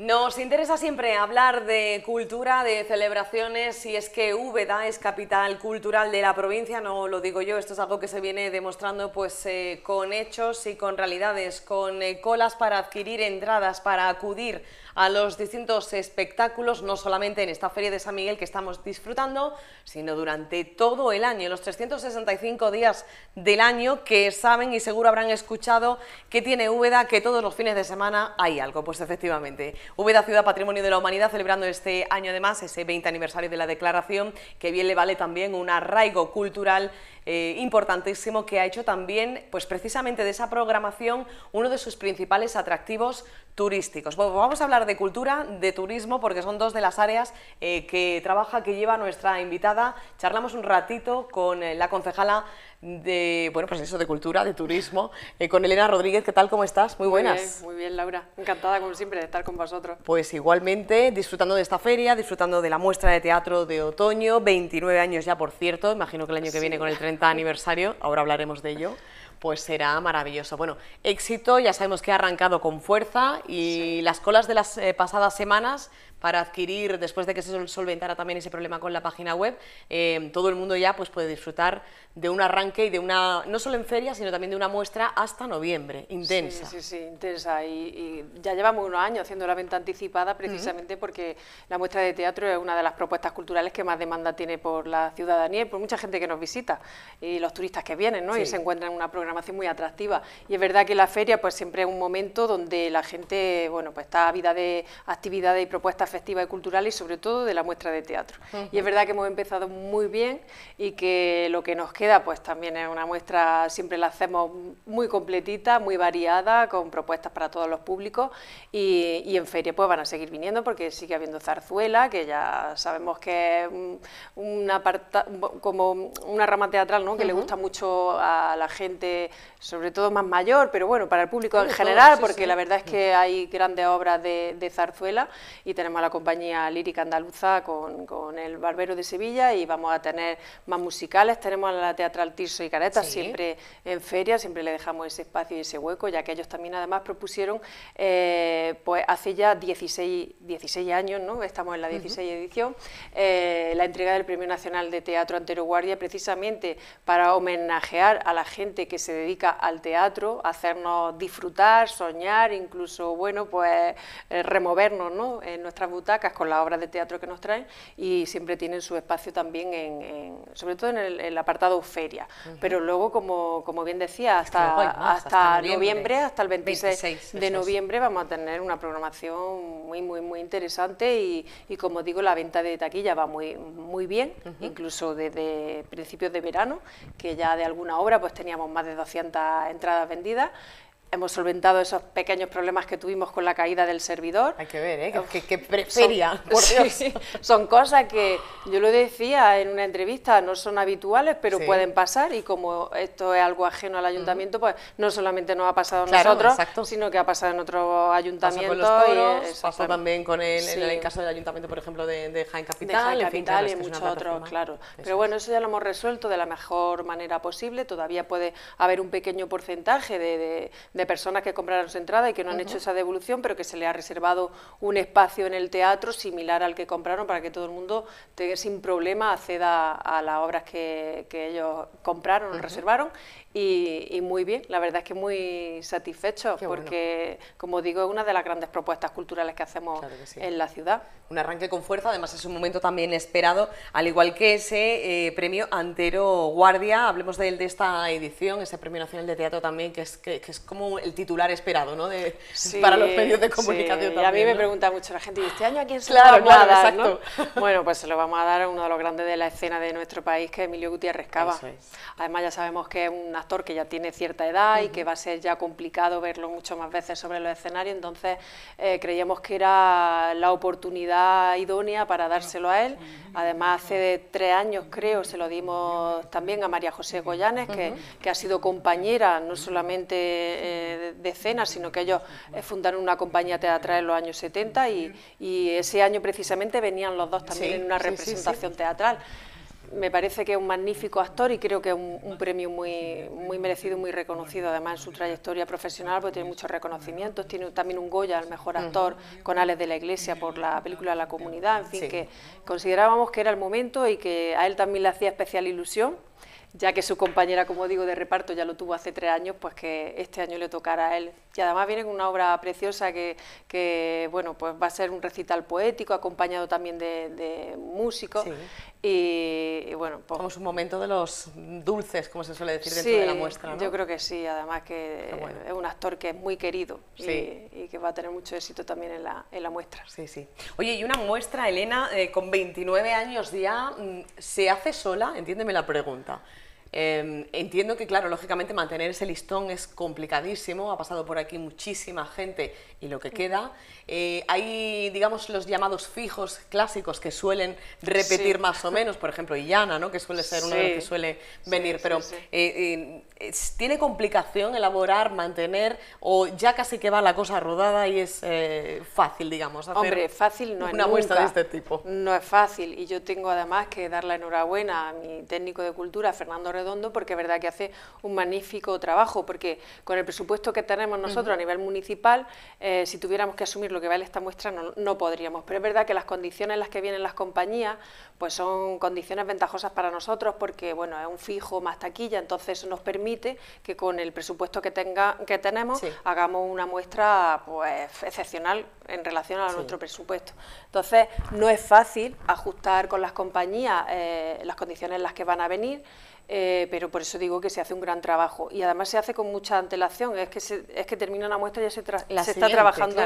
Nos interesa siempre hablar de cultura, de celebraciones, Si es que Úbeda es capital cultural de la provincia, no lo digo yo, esto es algo que se viene demostrando pues, eh, con hechos y con realidades, con eh, colas para adquirir entradas, para acudir a los distintos espectáculos, no solamente en esta Feria de San Miguel que estamos disfrutando, sino durante todo el año, los 365 días del año que saben y seguro habrán escuchado que tiene Úbeda, que todos los fines de semana hay algo. Pues efectivamente, Úbeda Ciudad Patrimonio de la Humanidad celebrando este año además ese 20 aniversario de la declaración, que bien le vale también un arraigo cultural eh, importantísimo que ha hecho también, pues precisamente de esa programación, uno de sus principales atractivos turísticos. vamos a hablar de cultura, de turismo, porque son dos de las áreas eh, que trabaja, que lleva nuestra invitada. Charlamos un ratito con eh, la concejala de, bueno, pues eso, de cultura, de turismo, eh, con Elena Rodríguez. ¿Qué tal? ¿Cómo estás? Muy buenas. Muy bien, Laura. Encantada, como siempre, de estar con vosotros. Pues igualmente, disfrutando de esta feria, disfrutando de la muestra de teatro de otoño, 29 años ya, por cierto, imagino que el año que viene con el 30 aniversario, ahora hablaremos de ello pues será maravilloso. Bueno, éxito, ya sabemos que ha arrancado con fuerza y las colas de las eh, pasadas semanas para adquirir, después de que se solventara también ese problema con la página web, em, todo el mundo ya pues, puede disfrutar de un arranque y de una, no solo en feria, sino también de una muestra hasta noviembre, intensa. Sí, sí, sí intensa. Y, ya llevamos unos años haciendo la venta anticipada precisamente porque la muestra de teatro es una de las propuestas culturales que más demanda tiene por la ciudadanía y por mucha gente que nos visita y los turistas que vienen, ¿no? Y se encuentran una programación muy atractiva. Y es verdad que la feria pues siempre es un momento donde la gente, bueno, pues está a vida de actividades y propuestas festiva y cultural y sobre todo de la muestra de teatro. Y es verdad que hemos empezado muy bien y que lo que nos queda pues también es una muestra, siempre la hacemos muy completita, muy variada, con propuestas para todos los públicos y, en feria pues van a seguir viniendo porque sigue habiendo zarzuela, que ya sabemos que es una como una rama teatral ¿no? que le gusta mucho a la gente, sobre todo más mayor, pero bueno, para el público en general, porque la verdad es que mm. hay grandes obras de zarzuela y tenemos la compañía lírica andaluza con, el Barbero de Sevilla y vamos a tener más musicales. Tenemos a la Teatral Tirso y Careta siempre en feria, siempre le dejamos ese espacio y ese hueco, ya que ellos también además propusieron, eh, pues hace ya 16, 16 años, ¿no? estamos en la 16 edición, eh, la entrega del Premio Nacional de Teatro Antero Guardia precisamente para homenajear a la gente que se dedica al teatro, hacernos disfrutar, soñar, incluso, bueno, pues eh, removernos ¿no? en nuestras butacas con las obras de teatro que nos traen y siempre tienen su espacio también, en, sobre todo en el, apartado feria. Pero luego, como, bien decía, hasta, hasta, noviembre, hasta el 26, de noviembre vamos a tener una programación muy, muy, muy interesante y, como digo, la venta de taquilla va muy, muy bien, incluso desde principios de verano, que ya de alguna obra pues teníamos más de 200 entradas vendidas hemos solventado esos pequeños problemas que tuvimos con la caída del servidor. Hay que ver, ¿eh? Que son, cosas que yo lo decía en una entrevista, no son habituales, pero pueden pasar y como esto es algo ajeno al ayuntamiento, pues no solamente nos ha pasado a nosotros, sino que ha pasado en otros ayuntamiento. pasó también con el, en el caso del ayuntamiento, por ejemplo, de, de Jaén Capital. De Jaén Capital y muchos otros, claro. pero bueno, eso ya lo hemos resuelto de la mejor manera posible. Todavía puede haber un pequeño porcentaje de de personas que compraron su entrada y que no han hecho esa devolución, pero que se le ha reservado un espacio en el teatro similar al que compraron para que todo el mundo tenga sin problema acceda a las obras que, ellos compraron o reservaron. Y, muy bien, la verdad es que muy satisfecho porque, como digo, es una de las grandes propuestas culturales que hacemos en la ciudad. Un arranque con fuerza, además es un momento también esperado, al igual que ese eh, premio Antero Guardia, hablemos de, de esta edición, ese premio nacional de teatro también, que es, que es como el titular esperado, ¿no? para los medios de comunicación Y a mí me pregunta mucho la gente, ¿y este año a quién se claro, lo a dar? Bueno, pues se lo vamos a dar a uno de los grandes de la escena de nuestro país, que es Emilio Gutiérrez Cava. Además ya sabemos que es un actor que ya tiene cierta edad y que va a ser ya complicado verlo mucho más veces sobre los escenarios, entonces eh, creíamos que era la oportunidad idónea para dárselo a él. Además, hace tres años, creo, se lo dimos también a María José Goyanes, que, ha sido compañera no solamente... Eh, de, sino que ellos eh, fundaron una compañía teatral en los años 70 y, ese año precisamente venían los dos también en una representación teatral. Me parece que es un magnífico actor y creo que es un, premio muy, muy merecido, muy reconocido. Además, en su trayectoria profesional ...porque tiene muchos reconocimientos. Tiene también un Goya, al mejor actor, con Alex de la Iglesia por la película La Comunidad. En fin, que considerábamos que era el momento y que a él también le hacía especial ilusión ya que su compañera, como digo, de reparto ya lo tuvo hace tres años, pues que este año le tocará a él. Y además viene con una obra preciosa que, bueno, pues va a ser un recital poético, acompañado también de, músicos. Y, bueno, pues es un momento de los dulces, como se suele decir dentro de la muestra. Yo creo que sí, además que es un actor que es muy querido y, que va a tener mucho éxito también en la, en la muestra. Sí, sí. Oye, y una muestra, Elena, eh, con 29 años ya, mm, ¿se hace sola? Entiéndeme la pregunta. Em, entiendo que, claro, lógicamente mantener ese listón es complicadísimo, ha pasado por aquí muchísima gente y lo que queda. Eh, hay, digamos, los llamados fijos clásicos que suelen repetir más o menos, por ejemplo, Illana, ¿no? que suele ser una uno de los que suele venir, pero eh, tiene complicación elaborar, mantener o ya casi que va la cosa rodada y es eh, fácil, digamos, Hombre, fácil no es una muestra de este tipo. No es fácil y yo tengo además que dar la enhorabuena a mi técnico de cultura, Fernando Redondo, porque es verdad que hace un magnífico trabajo, porque con el presupuesto que tenemos nosotros a nivel municipal, eh, si tuviéramos que asumir lo que vale esta muestra no, podríamos, pero es verdad que las condiciones en las que vienen las compañías pues son condiciones ventajosas para nosotros porque bueno, es un fijo más taquilla, entonces nos permite que con el presupuesto que, tenga, que tenemos hagamos una muestra pues, excepcional en relación a nuestro presupuesto. Entonces, no es fácil ajustar con las compañías eh, las condiciones en las que van a venir. Eh, pero por eso digo que se hace un gran trabajo y además se hace con mucha antelación, es que, es que termina una muestra y ya se, está trabajando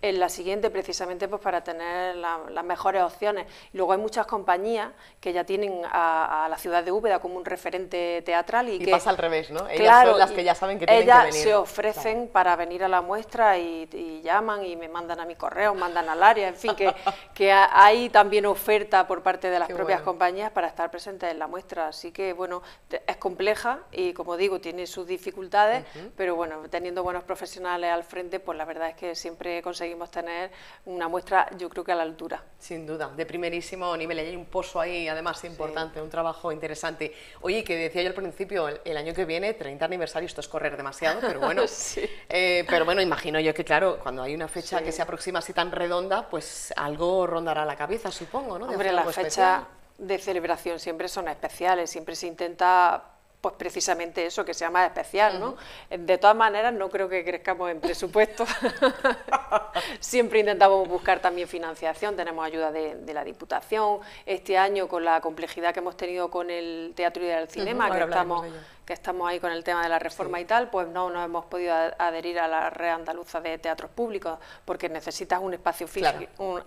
en la siguiente precisamente pues para tener las mejores opciones. Luego hay muchas compañías que ya tienen a, la ciudad de Úbeda como un referente teatral y, y que... pasa al revés, ¿no? Ellas son las que ya saben que tienen que venir. se ofrecen para venir a la muestra y, llaman y me mandan a mi correo, mandan al área, en fin, que, que hay también oferta por parte de las propias compañías para estar presentes en la muestra. Así que, bueno, es compleja y como digo, tiene sus dificultades, pero bueno, teniendo buenos profesionales al frente, pues la verdad es que siempre conseguimos tener una muestra, yo creo que a la altura. Sin duda, de primerísimo nivel, hay un pozo ahí además importante, un trabajo interesante. Oye, que decía yo al principio, el, año que viene, 30 aniversario, esto es correr demasiado, pero bueno, eh, pero bueno, imagino yo que claro, cuando hay una fecha que se aproxima así tan redonda, pues algo rondará la cabeza, supongo, ¿no? De la fecha, de celebración siempre son especiales, siempre se intenta pues precisamente eso, que sea más especial, ¿no? De todas maneras, no creo que crezcamos en presupuesto. Siempre intentamos buscar también financiación, tenemos ayuda de, la Diputación. Este año, con la complejidad que hemos tenido con el teatro y el cinema, que estamos que estamos ahí con el tema de la reforma y tal, pues no nos hemos podido adherir a la red andaluza de teatros públicos, porque necesitas un espacio fijo,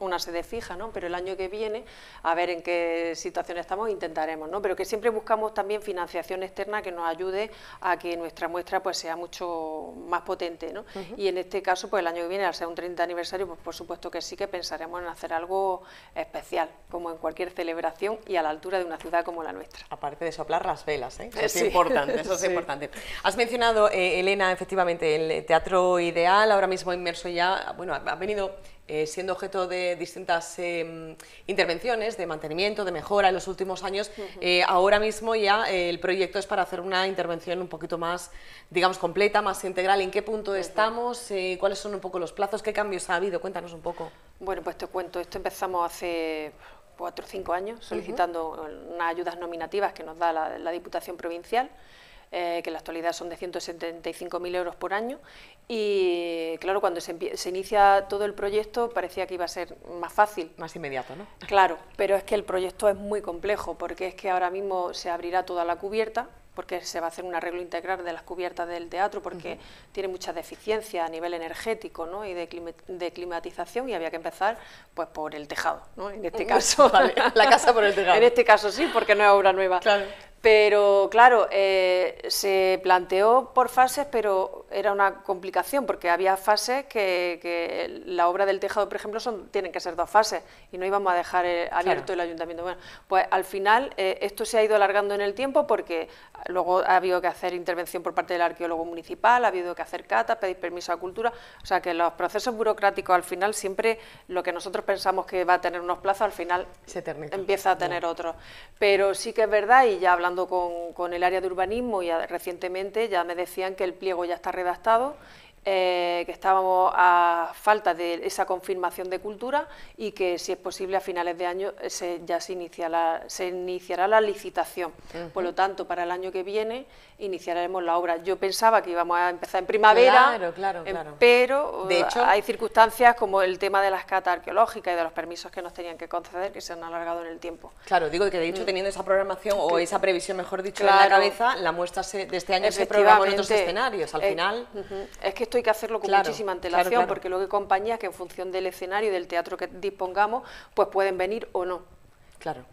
una sede fija, ¿no? Pero el año que viene, a ver en qué situación estamos, e intentaremos, ¿no? Pero que siempre buscamos también financiación externa que nos ayude a que nuestra muestra pues sea mucho más potente, ¿no? Y en este caso, pues el año que viene, al ser un 30 aniversario, pues por supuesto que sí que pensaremos en hacer algo especial, como en cualquier celebración y a la altura de una ciudad como la nuestra. Aparte de soplar las velas, ¿eh? es importante eso es importante. Has mencionado, eh, Elena, efectivamente, el teatro ideal, ahora mismo inmerso ya, bueno, ha venido eh, siendo objeto de distintas em, intervenciones de mantenimiento, de mejora en los últimos años. Eh, ahora mismo ya el proyecto es para hacer una intervención un poquito más, digamos, completa, más integral. ¿En qué punto estamos? ¿Cuáles son un poco los plazos? ¿Qué cambios ha habido? Cuéntanos un poco. Bueno, pues te cuento, esto empezamos hace cuatro o cinco años solicitando eh, unas ayudas nominativas que nos da la, Diputación Provincial. Eh, que en la actualidad son de 175.000 euros por año. Y claro, cuando se, se, inicia todo el proyecto parecía que iba a ser más fácil. Más inmediato, ¿no? Claro, pero es que el proyecto es muy complejo porque es que ahora mismo se abrirá toda la cubierta, porque se va a hacer un arreglo integral de las cubiertas del teatro, porque tiene mucha deficiencia a nivel energético ¿no? y de, climatización, y había que empezar pues por el tejado, ¿no? en este caso. la casa por el tejado. en este caso sí, porque no es obra nueva. Pero claro, eh, se planteó por fases, pero era una complicación, porque había fases que, la obra del tejado, por ejemplo, son, tienen que ser dos fases y no íbamos a dejar eh, abierto el ayuntamiento. Bueno, pues al final eh, esto se ha ido alargando en el tiempo porque luego ha habido que hacer intervención por parte del arqueólogo municipal, ha habido que hacer cata, pedir permiso a cultura, o sea que los procesos burocráticos al final siempre lo que nosotros pensamos que va a tener unos plazos, al final se empieza a tener otros. Pero sí que es verdad, y ya hablando con, el área de urbanismo y recientemente ya me decían que el pliego ya está redactado eh, que estábamos a falta de esa confirmación de cultura y que si es posible a finales de año eh, se, ya se, inicia se iniciará la licitación. Por lo tanto, para el año que viene iniciaremos la obra. Yo pensaba que íbamos a empezar en primavera, claro, em, pero uh, de hecho, hay circunstancias como el tema de las catas arqueológicas y de los permisos que nos tenían que conceder que se han alargado en el tiempo. Claro, digo que de hecho mm. teniendo esa programación o esa previsión, mejor dicho, en la cabeza, la muestra de este año se programa en otros escenarios. Al eh, final... es esto hay que hacerlo con muchísima antelación, porque luego hay compañías que en función del escenario y del teatro que dispongamos, pues pueden venir o no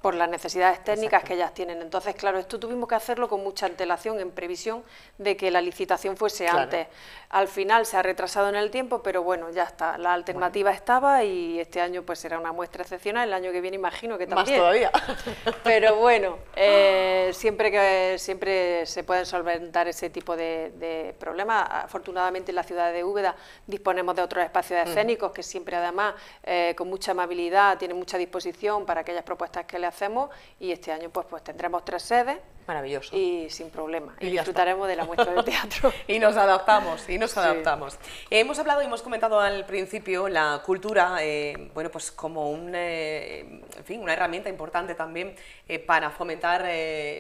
por las necesidades técnicas que ellas tienen. Entonces, claro, esto tuvimos que hacerlo con mucha antelación en previsión de que la licitación fuese antes. Al final se ha retrasado en el tiempo, pero bueno, ya está. La alternativa estaba y este año pues será una muestra excepcional. El año que viene imagino que también. Más todavía. Pero bueno, eh, siempre que siempre se pueden solventar ese tipo de, problemas. Afortunadamente en la ciudad de Úbeda disponemos de otros espacios mm. escénicos que siempre además eh, con mucha amabilidad tienen mucha disposición para aquellas propuestas que le hacemos y este año pues, pues tendremos tres sedes. Maravilloso. Y sin problema. Y, disfrutaremos de la muestra del teatro. y nos adaptamos, y nos adaptamos. hemos hablado y hemos comentado al principio la cultura, eh, bueno, pues como un, eh, en fin, una herramienta importante también eh, para fomentar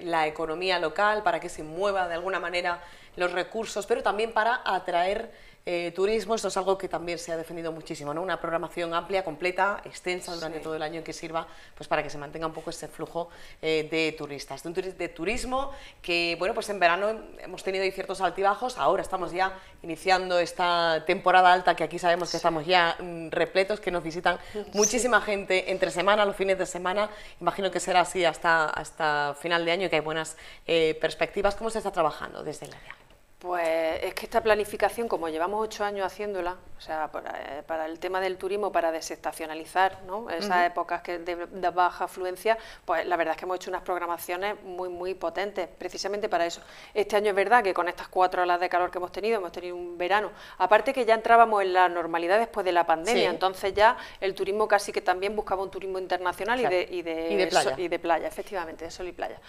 la economía local, para que se mueva de alguna manera los recursos, pero también para atraer eh, turismo, esto es algo que también se ha definido muchísimo, ¿no? Una programación amplia, completa, extensa durante todo el año que sirva pues para que se mantenga un poco ese flujo eh, de turistas. De, turismo que, bueno, pues en verano hemos tenido ciertos altibajos, ahora estamos ya iniciando esta temporada alta que aquí sabemos que estamos ya mm, repletos, que nos visitan muchísima gente entre semana, los fines de semana, imagino que será así hasta, hasta final de año y que hay buenas eh, perspectivas. ¿Cómo se está trabajando desde el área? Pues es que esta planificación, como llevamos ocho años haciéndola, o sea, para, eh, el tema del turismo, para desestacionalizar ¿no? esas épocas que de, baja afluencia, pues la verdad es que hemos hecho unas programaciones muy, muy potentes, precisamente para eso. Este año es verdad que con estas cuatro olas de calor que hemos tenido, hemos tenido un verano, aparte que ya entrábamos en la normalidad después de la pandemia, entonces ya el turismo casi que también buscaba un turismo internacional y, de, y, de, playa. y de playa, efectivamente, de sol y playa.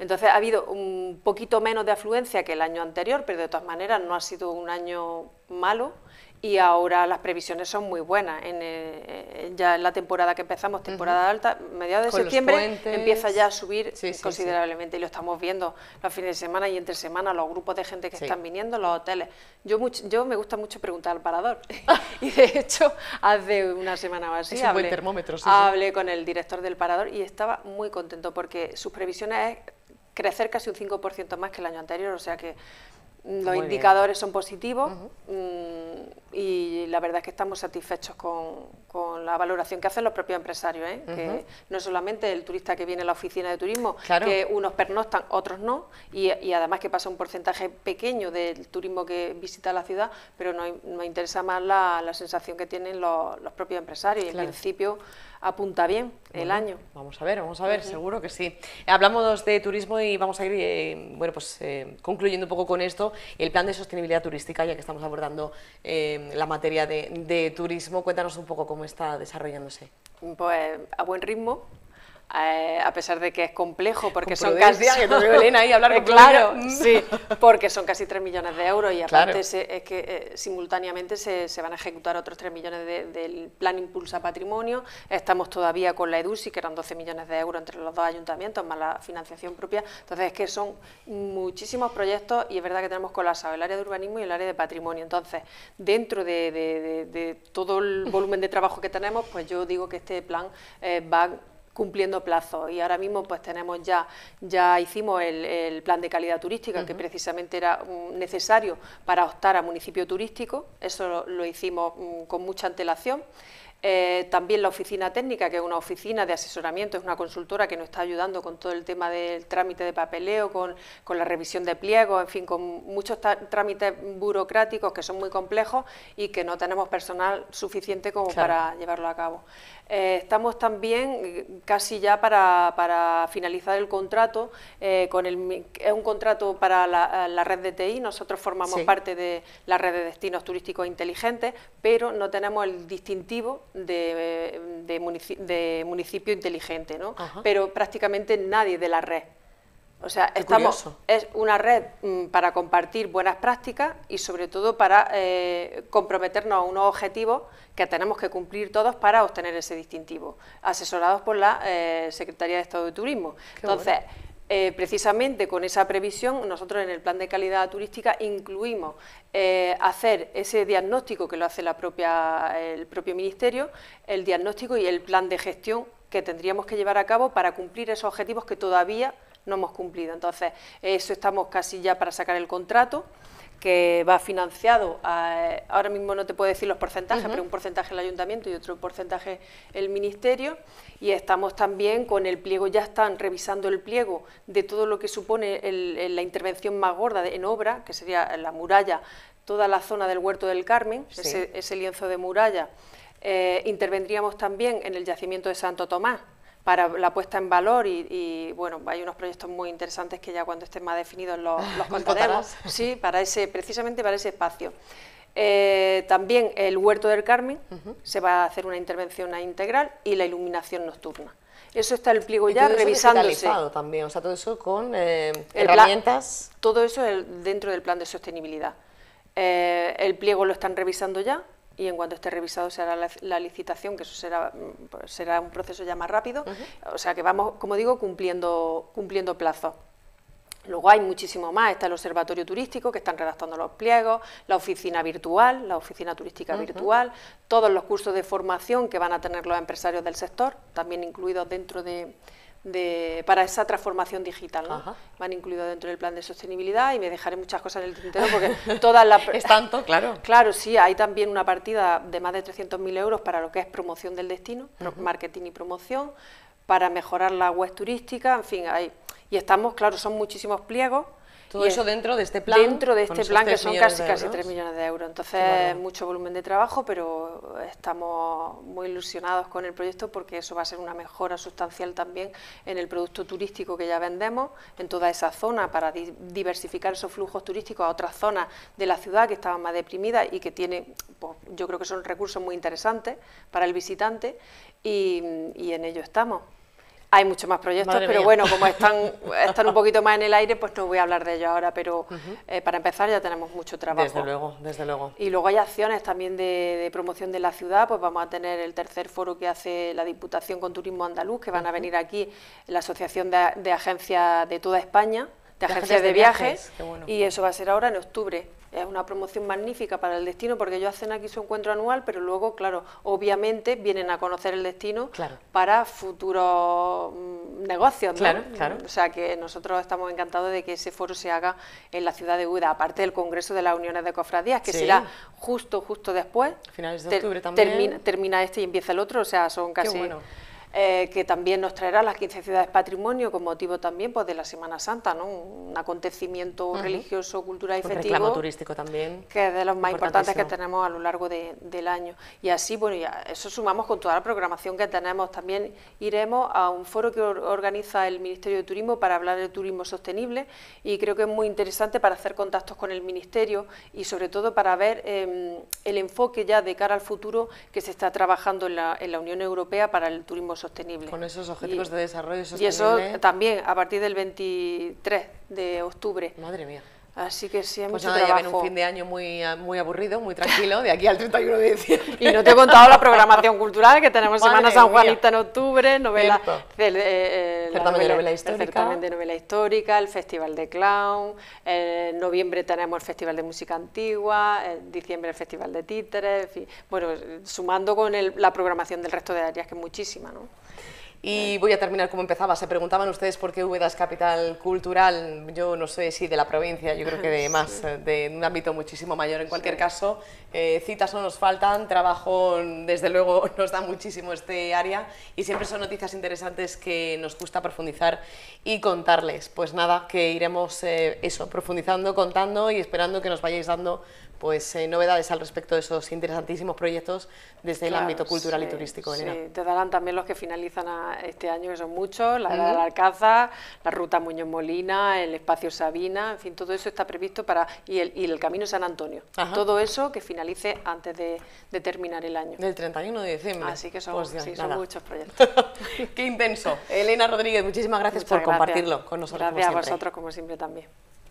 Entonces ha habido un poquito menos de afluencia que el año anterior, pero de todas maneras no ha sido un año malo y ahora las previsiones son muy buenas. En, eh, eh, ya en la temporada que empezamos, temporada alta, mediados de septiembre, empieza ya a subir considerablemente y lo estamos viendo los fines de semana y entre semana, los grupos de gente que están viniendo, los hoteles. Yo, mucho, yo me gusta mucho preguntar al parador y de hecho hace una semana o así hablé, hablé con el director del parador y estaba muy contento porque sus previsiones es crecer casi un 5% más que el año anterior, o sea que Mm, los indicadores son positivos mm, y la verdad es que estamos satisfechos con, la valoración que hacen los propios empresarios, ¿eh? que no solamente el turista que viene a la oficina de turismo, que unos pernoctan, otros no, y, además que pasa un porcentaje pequeño del turismo que visita la ciudad, pero nos, interesa más la, sensación que tienen los, propios empresarios. Y en principio apunta bien el año. Vamos a ver, vamos a ver, seguro que sí. Hablamos de turismo y vamos a ir, eh, bueno, pues eh, concluyendo un poco con esto, el plan de sostenibilidad turística, ya que estamos abordando eh, la materia de turismo, cuéntanos un poco cómo está desarrollándose. Pues a buen ritmo, eh, a pesar de que es complejo, porque son casi... Mm. porque son casi 3 millones de euros y aparte es que eh, simultáneamente se, van a ejecutar otros 3 millones del Plan Impulsa Patrimonio, estamos todavía con la EDUSI, que eran 12 millones de euros entre los dos ayuntamientos, más la financiación propia, entonces es que son muchísimos proyectos y es verdad que tenemos colapsado el área de urbanismo y el área de patrimonio, entonces dentro de, todo el volumen de trabajo que tenemos, pues yo digo que este plan eh, va cumpliendo plazo y ahora mismo pues tenemos ya, ya hicimos el, plan de calidad turística que precisamente era mm, necesario para optar a municipio turístico, eso lo, hicimos mm, con mucha antelación. Eh, también la oficina técnica, que es una oficina de asesoramiento, es una consultora que nos está ayudando con todo el tema del trámite de papeleo, con, la revisión de pliegos, en fin, con muchos trámites burocráticos que son muy complejos y que no tenemos personal suficiente como para llevarlo a cabo. Eh, estamos también eh, casi ya para, finalizar el contrato, con el, es un contrato para la, red de TI, nosotros formamos parte de la red de destinos turísticos inteligentes, pero no tenemos el distintivo de, municipio, inteligente, ¿no? pero prácticamente nadie de la red. O sea, estamos, es una red mm, para compartir buenas prácticas y sobre todo para eh, comprometernos a unos objetivos que tenemos que cumplir todos para obtener ese distintivo, asesorados por la eh, Secretaría de Estado de Turismo. Entonces, eh, precisamente con esa previsión, nosotros en el plan de calidad turística incluimos eh, hacer ese diagnóstico que lo hace la propia, el propio Ministerio, el diagnóstico y el plan de gestión que tendríamos que llevar a cabo para cumplir esos objetivos que todavía no hemos cumplido. Entonces, eso estamos casi ya para sacar el contrato que va financiado, ahora mismo no te puedo decir los porcentajes, pero un porcentaje el ayuntamiento y otro porcentaje el ministerio, y estamos también con el pliego, ya están revisando el pliego de todo lo que supone la intervención más gorda en obra, que sería la muralla, toda la zona del Huerto del Carmen, ese, lienzo de muralla. Eh, intervendríamos también en el yacimiento de Santo Tomás, para la puesta en valor y, bueno, hay unos proyectos muy interesantes que ya cuando estén más definidos los, los contaremos, sí, para ese, precisamente para ese espacio. Eh, también el huerto del Carmen, se va a hacer una intervención integral y la iluminación nocturna. Eso está el pliego ya revisando también, o sea, todo eso con eh, herramientas. todo eso dentro del plan de sostenibilidad. Eh, el pliego lo están revisando ya, y en cuanto esté revisado se hará la, licitación, que eso será, pues, será un proceso ya más rápido. O sea que vamos, como digo, cumpliendo, cumpliendo plazos. Luego hay muchísimo más, está el observatorio turístico que están redactando los pliegos, la oficina virtual, la oficina turística virtual, todos los cursos de formación que van a tener los empresarios del sector, también incluidos dentro de, para esa transformación digital. Me han incluido dentro del plan de sostenibilidad y me dejaré muchas cosas en el tintero porque todas las... es tanto, claro. Claro, sí, hay también una partida de más de 300.000 euros para lo que es promoción del destino, marketing y promoción, para mejorar la web turística, en fin, Y estamos, claro, son muchísimos pliegos todo eso dentro de este plan. Dentro de este plan, que son casi, casi 3 millones de euros. Entonces, mucho volumen de trabajo, pero estamos muy ilusionados con el proyecto porque eso va a ser una mejora sustancial también en el producto turístico que ya vendemos, en toda esa zona, para diversificar esos flujos turísticos a otras zonas de la ciudad que estaban más deprimidas y que tiene pues, yo creo que son recursos muy interesantes para el visitante y en ello estamos. Hay muchos más proyectos, pero bueno, como están, están un poquito más en el aire, pues no voy a hablar de ellos ahora, pero eh, para empezar ya tenemos mucho trabajo. Desde luego, desde luego. Y luego hay acciones también de, promoción de la ciudad, pues vamos a tener el tercer foro que hace la Diputación con Turismo Andaluz, que van a venir aquí la Asociación de Agencias de toda España de agencias de, viajes, y eso va a ser ahora en octubre. Es una promoción magnífica para el destino porque ellos hacen aquí su encuentro anual, pero luego, claro, obviamente vienen a conocer el destino para futuros mm, negocios. ¿no? Claro, claro. O sea que nosotros estamos encantados de que ese foro se haga en la ciudad de Uda, aparte del Congreso de las Uniones de Cofradías, que será justo, justo después. Finales de octubre también. Termina, este y empieza el otro, o sea, son casi... Eh, que también nos traerá las 15 ciudades patrimonio con motivo también pues, de la Semana Santa, ¿no? un acontecimiento religioso, cultural y un turístico también. Que es de los más importantes que tenemos a lo largo del año. Y así, bueno, ya eso sumamos con toda la programación que tenemos. También iremos a un foro que organiza el Ministerio de Turismo para hablar de turismo sostenible y creo que es muy interesante para hacer contactos con el Ministerio y sobre todo para ver em, el enfoque ya de cara al futuro que se está trabajando en la, en la Unión Europea para el turismo sostenible con esos objetivos de desarrollo sostenible. Y eso también a partir del 23 de octubre. Madre mía. Así que sí, hay pues ya un fin de año muy, ah, muy aburrido, muy tranquilo, de aquí al 31 de diciembre. Y no te he contado la programación cultural, que tenemos Semana San Juanita en octubre, novela, eh, eh, histórica. El novela histórica, el Festival de Clown, eh, en noviembre tenemos el Festival de Música Antigua, en diciembre el Festival de Títeres, en bueno, sumando con la programación del resto de áreas, que es muchísima, ¿no? Y voy a terminar como empezaba. Se preguntaban ustedes por qué Úbeda es capital cultural. Yo no sé si de la provincia, yo creo que de más, eh, de un ámbito muchísimo mayor. En cualquier caso, eh, citas no nos faltan, trabajo desde luego nos da muchísimo este área y siempre son noticias interesantes que nos gusta profundizar y contarles. Pues nada, que iremos eh, eso, profundizando, contando y esperando que nos vayáis dando pues eh, novedades al respecto de esos interesantísimos proyectos desde el ámbito cultural y turístico. te darán también los que finalizan este año, que son muchos, la la Ruta Muñoz Molina, el Espacio Sabina, en fin, todo eso está previsto para, y el, Camino San Antonio, todo eso que finalice antes de, terminar el año. Del 31 de diciembre. Así que son, pues muchos proyectos. Qué intenso. Elena Rodríguez, muchísimas gracias por compartirlo con nosotros. Gracias a vosotros, como siempre también.